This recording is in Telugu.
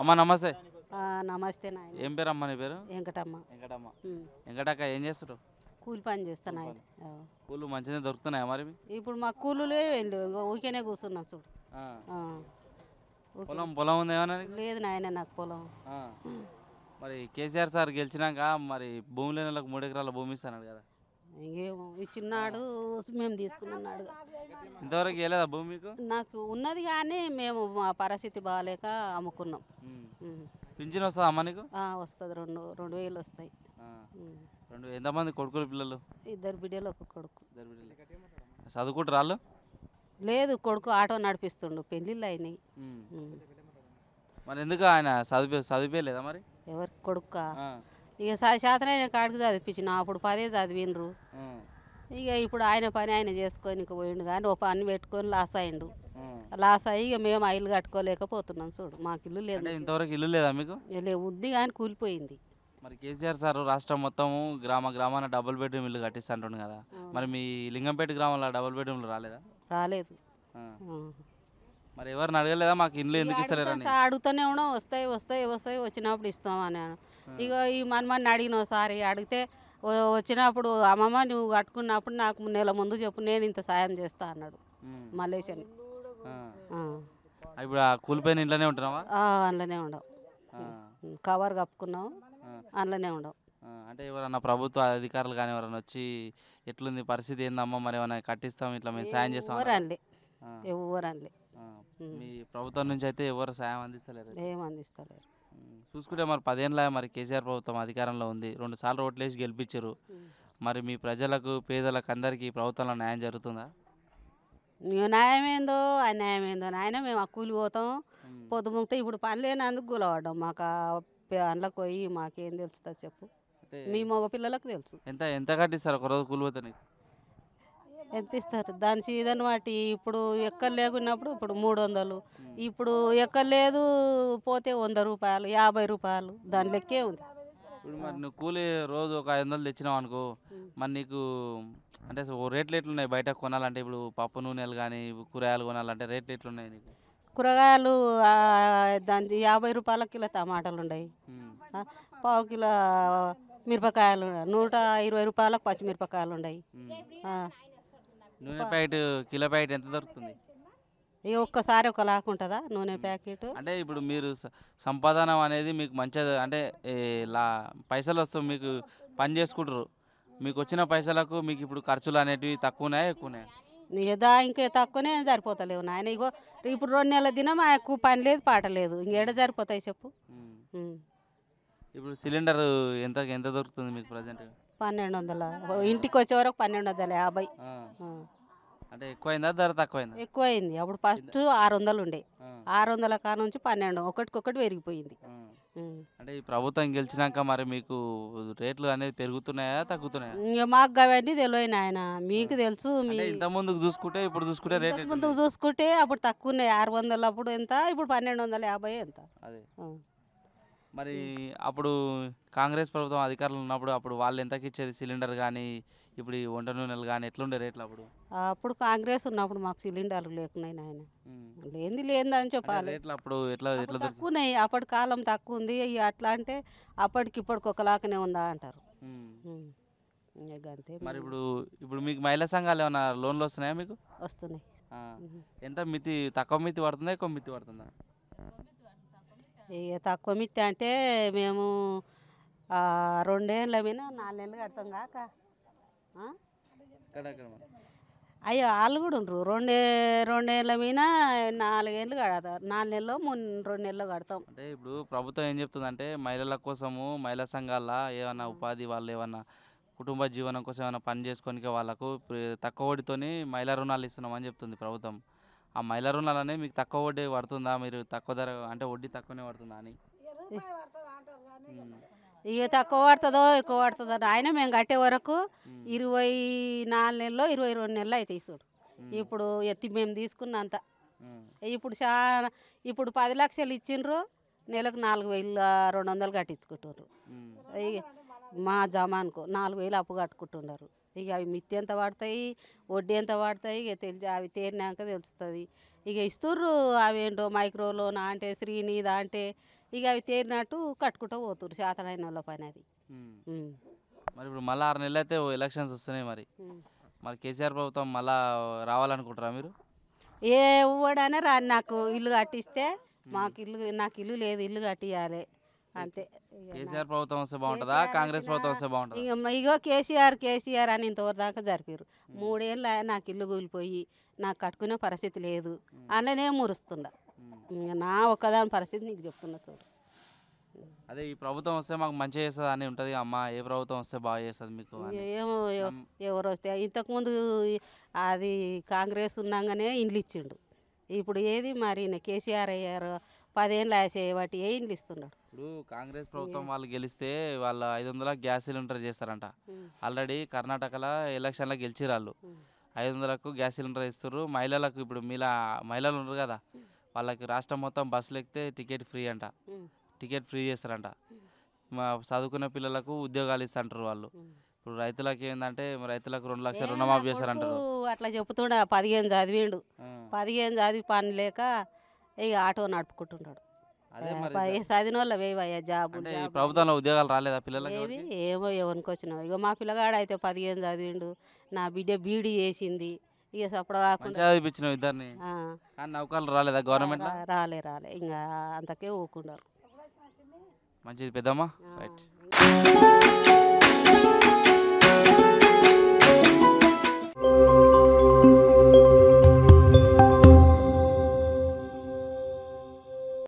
అమ్మ నమస్తే నమస్తే నాయన ఏం పేరు అమ్మ నీ పేరు వెంకటమ్మ వెంకటమ్మ వెంకటక్క ఏం చేస్తారు కూలి పని చేస్తాను ఆయన కూలు మంచిగా దొరుకుతున్నాయి మరి ఇప్పుడు మా కూలులే లేవు ఊరికేనే కూర్చున్నా చూడు పొలం పొలం ఉంది ఏమన్నా లేదు నాయన నాకు పొలం మరి కేసీఆర్ సార్ గెలిచినాక మరి భూమి లేని మూడు ఎకరాల భూమి ఇస్తాను కదా ఇంకేమో ఈ చిన్నాడు మేము తీసుకున్నాడు ఇంతవరకు వెళ్ళదా భూమి నాకు ఉన్నది కానీ మేము మా పరిస్థితి బాగాలేక అమ్ముకున్నాం పింఛన్ వస్తుందా అమ్మ నీకు వస్తుంది రెండు రెండు వేలు వస్తాయి రెండు ఎంతమంది కొడుకులు పిల్లలు ఇద్దరు బిడ్డలు ఒక కొడుకు ఇద్దరు చదువుకుంటారు లేదు కొడుకు ఆటో నడిపిస్తుండు పెళ్ళిళ్ళు అయినాయి మరి ఎందుకు ఆయన చదివి చదివేలేదా మరి ఎవరి కొడుకు ఇక ఇక శాతనైన కాడికి చదివించిన అప్పుడు పదే చదివినరు ఇక ఇప్పుడు ఆయన పని ఆయన చేసుకొని పోయిండు కానీ ఓ పని పెట్టుకొని లాస్ అయిండు లాస్ అయ్యి ఇక మేము ఆ ఇల్లు కట్టుకోలేకపోతున్నాం చూడు మాకు ఇల్లు లేదు ఇంతవరకు ఇల్లు లేదా మీకు ఉంది కానీ కూలిపోయింది మరి కేసీఆర్ సార్ రాష్ట్రం మొత్తం గ్రామ గ్రామాన డబుల్ బెడ్రూమ్ ఇల్లు కట్టిస్తాను కదా మరి మీ లింగంపేట గ్రామంలో డబుల్ బెడ్రూమ్లు రాలేదా రాలేదు మరి ఎవరిని అడగలేదా మాకు ఇల్లు ఎందుకు ఇస్తారని అడుగుతూనే ఉన్నాం వస్తాయి వస్తాయి వస్తాయి వచ్చినప్పుడు ఇస్తాం అని ఇక ఈ మన అడిగిన ఒకసారి అడిగితే వచ్చినప్పుడు అమ్మమ్మ నువ్వు కట్టుకున్నప్పుడు నాకు నెల ముందు చెప్పు నేను ఇంత సాయం చేస్తా అన్నాడు మలేషియన్ ఇప్పుడు కూలిపోయిన ఇంట్లోనే ఉంటున్నావా అందులోనే ఉండవు కవర్ కప్పుకున్నాం అందులోనే ఉండవు అంటే ఎవరన్నా ప్రభుత్వ అధికారులు కానీ ఎవరైనా వచ్చి ఎట్లుంది పరిస్థితి ఏందమ్మా మరి ఏమైనా కట్టిస్తాం ఇట్లా మేము సాయం చేస్తాం ఎవరండి ఎవరండి మీ ప్రభుత్వం నుంచి అయితే ఎవరు సాయం అందిస్తలేరు ఏం అందిస్తలేరు చూసుకుంటే మరి పదేళ్ళ మరి కేసీఆర్ ప్రభుత్వం అధికారంలో ఉంది రెండుసార్లు ఓట్లు వేసి గెలిపించారు మరి మీ ప్రజలకు పేదలకు అందరికీ ప్రభుత్వంలో న్యాయం జరుగుతుందా న్యాయమేందో అన్యాయమేందో నాయన మేము కూలి పోతాం పొద్దుముక్తే ఇప్పుడు పని లేనందుకు గులవడం మాకు అందులోకి పోయి మాకేం తెలుస్తుంది చెప్పు మీ మగ పిల్లలకు తెలుసు ఎంత ఎంత కట్టిస్తారు ఒక రోజు కూలిపోతానికి ఎంత ఇస్తారు దాని సీజన్ వాటి ఇప్పుడు ఎక్కడ లేకున్నప్పుడు ఇప్పుడు మూడు వందలు ఇప్పుడు ఎక్కడ లేదు పోతే వంద రూపాయలు యాభై రూపాయలు దాని లెక్కే ఉంది ఇప్పుడు మరి నువ్వు కూలి రోజు ఒక ఐదు వందలు తెచ్చినావు అనుకో మరి నీకు అంటే రేట్లు ఎట్లున్నాయి బయట కొనాలంటే ఇప్పుడు పప్పు నూనెలు కానీ కూరగాయలు కొనాలంటే రేట్లు ఎట్లున్నాయి నీకు కూరగాయలు దాని యాభై రూపాయల కిలో టమాటాలు ఉన్నాయి పావు కిలో మిరపకాయలు నూట ఇరవై రూపాయలకు పచ్చిమిరపకాయలు ఉన్నాయి నూనె ప్యాకెట్ కిలో ప్యాకెట్ ఎంత దొరుకుతుంది ఈ ఒక్కసారి ఒక ఉంటుందా నూనె ప్యాకెట్ అంటే ఇప్పుడు మీరు సంపాదన అనేది మీకు మంచిది అంటే లా పైసలు వస్తాయి మీకు పని చేసుకుంటారు మీకు వచ్చిన పైసలకు మీకు ఇప్పుడు ఖర్చులు అనేటివి తక్కువనే ఎక్కువనే ఎక్కువ ఇంకే ఇంకా తక్కువనే సరిపోతలేవు నాయన ఇగో ఇప్పుడు రెండు నెలల దినం ఎక్కువ పని లేదు పాట లేదు ఇంకేడ సరిపోతాయి చెప్పు ఇప్పుడు సిలిండర్ ఎంత ఎంత దొరుకుతుంది మీకు ప్రజెంట్గా పన్నెండు వందల ఇంటికి వచ్చే వరకు పన్నెండు వందల యాభై అంటే ఎక్కువైందా ధర తక్కువైంది ఎక్కువైంది అప్పుడు ఫస్ట్ ఆరు వందలు ఉండే ఆరు వందల కా నుంచి పన్నెండు ఒకటికొకటి పెరిగిపోయింది అంటే ఈ ప్రభుత్వం గెలిచినాక మరి మీకు రేట్లు అనేది పెరుగుతున్నాయా తగ్గుతున్నాయా మాకు అవన్నీ తెలియని ఆయన మీకు తెలుసు ఇంత ముందుకు చూసుకుంటే ఇప్పుడు చూసుకుంటే రేట్ ముందుకు చూసుకుంటే అప్పుడు తక్కువ ఉన్నాయి ఆరు వందలు అప్పుడు ఎంత ఇప్పుడు పన్నెండు వందల యాభై ఎంత అదే మరి అప్పుడు కాంగ్రెస్ ప్రభుత్వం అధికారులు ఉన్నప్పుడు అప్పుడు వాళ్ళు ఎంతకి ఇచ్చేది సిలిండర్ కానీ ఇప్పుడు ఈ వంట నూనెలు కానీ ఎట్లుండే రేట్లు అప్పుడు అప్పుడు కాంగ్రెస్ ఉన్నప్పుడు మాకు సిలిండర్లు లేకున్నాయి నాయన లేని లేదని చెప్పాలి రేట్లు అప్పుడు ఎట్లా ఎట్లా తక్కువన్నాయి అప్పటి కాలం తక్కువ ఉంది అట్లా అంటే అప్పటికి ఇప్పటికి ఒకలాకనే ఉందా అంటారు మరి ఇప్పుడు ఇప్పుడు మీకు మహిళా సంఘాలు ఏమైనా లోన్లు వస్తున్నాయా మీకు వస్తున్నాయి ఎంత మితి తక్కువ మితి పడుతుందా ఎక్కువ మితి పడుతుందా ఇక తక్కువ మిత్తి అంటే మేము రెండేళ్ళ మీద నాలుగు నెలలు కడతాం కాక అయ్యో వాళ్ళు కూడా ఉండరు రెండే రెండేళ్ళ మీద నాలుగేళ్ళు కడతారు నాలుగు నెలలు మూడు రెండు నెలలు కడతాం అంటే ఇప్పుడు ప్రభుత్వం ఏం చెప్తుంది అంటే మహిళల కోసము మహిళా సంఘాల ఏమైనా ఉపాధి వాళ్ళు ఏమన్నా కుటుంబ జీవనం కోసం ఏమైనా పని చేసుకోనికే వాళ్ళకు తక్కువ వడితోని మహిళా రుణాలు ఇస్తున్నామని చెప్తుంది ప్రభుత్వం ఆ మైల రుణాలనే మీకు తక్కువ వడ్డీ పడుతుందా మీరు తక్కువ ధర అంటే వడ్డీ తక్కువనే పడుతుందా అని ఇక తక్కువ పడుతుందో ఎక్కువ పడుతుందో ఆయన మేము కట్టే వరకు ఇరవై నాలుగు నెలలో ఇరవై రెండు నెలలు అయితే చూడు ఇప్పుడు ఎత్తి మేము తీసుకున్నంత ఇప్పుడు చా ఇప్పుడు పది లక్షలు ఇచ్చిండ్రు నెలకు నాలుగు వేలు రెండు వందలు కట్టించుకుంటారు మా జమాన్కు నాలుగు వేలు అప్పు కట్టుకుంటున్నారు ఇక అవి మిత్తి ఎంత పడతాయి వడ్డీ ఎంత పడతాయి ఇక తెలిసి అవి తేరినాక తెలుస్తుంది ఇక ఇస్తుర్రు అవేంటో మైక్రో లోన్ అంటే శ్రీని అంటే ఇక అవి తేరినట్టు కట్టుకుంటూ పోతురు శాతడైన వాళ్ళ పని అది మరి ఇప్పుడు మళ్ళీ ఆరు నెలలు అయితే ఎలక్షన్స్ వస్తున్నాయి మరి మరి కేసీఆర్ ప్రభుత్వం మళ్ళీ రావాలనుకుంటారా మీరు ఏ ఇవ్వడనే రా నాకు ఇల్లు కట్టిస్తే మాకు ఇల్లు నాకు ఇల్లు లేదు ఇల్లు కట్టియాలి అంతే కేసీఆర్ ప్రభుత్వం వస్తే బాగుంటుందా కాంగ్రెస్ ప్రభుత్వం వస్తే బాగుంటుందా ఇగో కేసీఆర్ కేసీఆర్ అని ఇంతవరకు దాకా జరిపారు మూడేళ్ళు నాకు ఇల్లు కూలిపోయి నాకు కట్టుకునే పరిస్థితి లేదు అన్ననే మురుస్తుండా నా ఒక్కదాని పరిస్థితి నీకు చెప్తున్నా చూడు అదే ఈ ప్రభుత్వం వస్తే మాకు మంచి చేస్తుంది అని ఉంటుంది అమ్మ ఏ ప్రభుత్వం వస్తే బాగా చేస్తుంది మీకు ఏమో ఎవరు వస్తే ఇంతకుముందు అది కాంగ్రెస్ ఉన్నాగానే ఇండ్లు ఇచ్చిండు ఇప్పుడు ఏది మరి కేసీఆర్ అయ్యారు పదేళ్ళు ఆశ వాటి ఏండ్లు ఇస్తున్నాడు ఇప్పుడు కాంగ్రెస్ ప్రభుత్వం వాళ్ళు గెలిస్తే వాళ్ళు ఐదు వందల గ్యాస్ సిలిండర్ చేస్తారంట ఆల్రెడీ కర్ణాటకలో ఎలక్షన్లో గెలిచిరు ఐదు వందలకు గ్యాస్ సిలిండర్ ఇస్తారు మహిళలకు ఇప్పుడు మీలా మహిళలు ఉన్నారు కదా వాళ్ళకి రాష్ట్రం మొత్తం బస్సులు ఎక్కితే టికెట్ ఫ్రీ అంట టికెట్ ఫ్రీ చేస్తారంట మా చదువుకున్న పిల్లలకు ఉద్యోగాలు ఇస్తుంటారు వాళ్ళు ఇప్పుడు రైతులకు ఏంటంటే రైతులకు రెండు లక్షల రుణమాఫీ చేస్తారంటారు అట్లా చెబుతుండ పదిహేను చదివిండు పదిహేను చదివి పని లేక ఇక ఆటో నడుపుకుంటున్నాడు చదివిన వాళ్ళ వేవయ్యా జాబ్ ప్రభుత్వంలో ఉద్యోగాలు రాలేదా పిల్లలు ఏవి ఏమో ఎవరికి వచ్చినావు ఇక మా పిల్లగాడు అయితే పదిహేను చదివిండు నా బిడ్డ బీడీ చేసింది ఇక సప్పుడు కాకుండా చదివించిన ఇద్దరిని రాలేదా గవర్నమెంట్ రాలే రాలే ఇంకా అంతకే ఊకుండారు మంచిది పెద్దమ్మా రైట్